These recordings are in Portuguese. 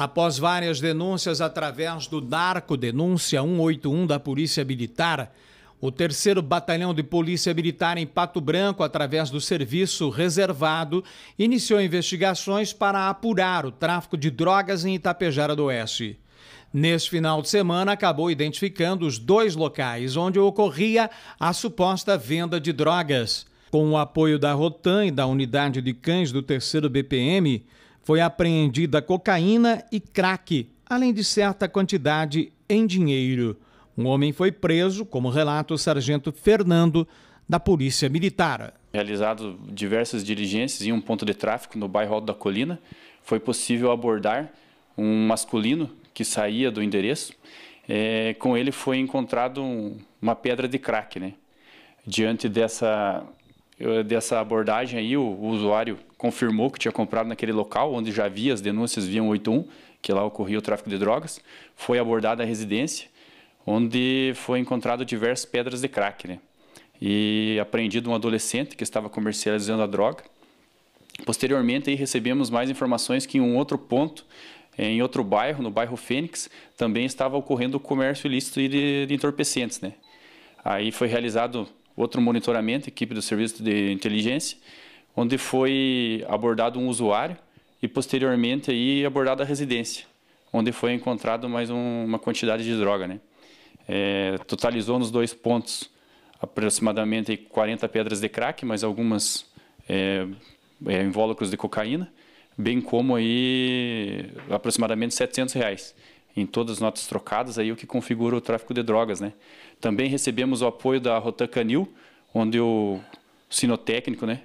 Após várias denúncias através do Darco Denúncia 181 da Polícia Militar, o 3 Batalhão de Polícia Militar em Pato Branco, através do serviço reservado, iniciou investigações para apurar o tráfico de drogas em Itapejara do Oeste. Neste final de semana, acabou identificando os dois locais onde ocorria a suposta venda de drogas. Com o apoio da Rotan e da Unidade de Cães do 3 BPM, foi apreendida cocaína e crack, além de certa quantidade em dinheiro. Um homem foi preso, como relata o sargento Fernando, da Polícia Militar. Realizado diversas diligências em um ponto de tráfico no bairro Alto da Colina, foi possível abordar um masculino que saía do endereço. É, com ele foi encontrado um, uma pedra de crack. Né? Diante dessa, eh, dessa abordagem, aí, o, o usuário confirmou que tinha comprado naquele local onde já havia as denúncias via 181, que lá ocorria o tráfico de drogas, foi abordada a residência, onde foi encontrado diversas pedras de crack, né? E apreendido um adolescente que estava comercializando a droga. Posteriormente, aí, recebemos mais informações que em um outro ponto, em outro bairro, no bairro Fênix, também estava ocorrendo o comércio ilícito de, de entorpecentes, né? Aí foi realizado outro monitoramento, equipe do Serviço de Inteligência, onde foi abordado um usuário e posteriormente aí abordada a residência, onde foi encontrado mais um, uma quantidade de droga, né? É, totalizou nos dois pontos aproximadamente 40 pedras de crack, mais algumas é, é, invólucros de cocaína, bem como aí aproximadamente 700 reais em todas as notas trocadas aí o que configura o tráfico de drogas, né? Também recebemos o apoio da Rotan Canil, onde o sinotécnico, né,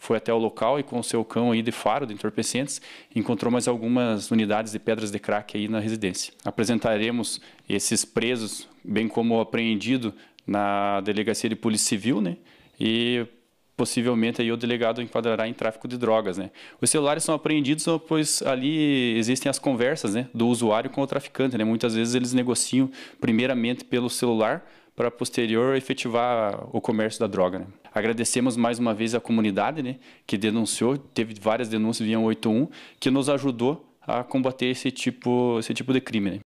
foi até o local e com seu cão aí de faro, de entorpecentes, encontrou mais algumas unidades de pedras de crack aí na residência. Apresentaremos esses presos, bem como o apreendido, na delegacia de polícia civil, né? E possivelmente aí o delegado enquadrará em tráfico de drogas, né? Os celulares são apreendidos pois ali existem as conversas, né, do usuário com o traficante, né? Muitas vezes eles negociam primeiramente pelo celular para posterior efetivar o comércio da droga. Né? Agradecemos mais uma vez a comunidade né, que denunciou, teve várias denúncias via 181, que nos ajudou a combater esse tipo, esse tipo de crime. Né?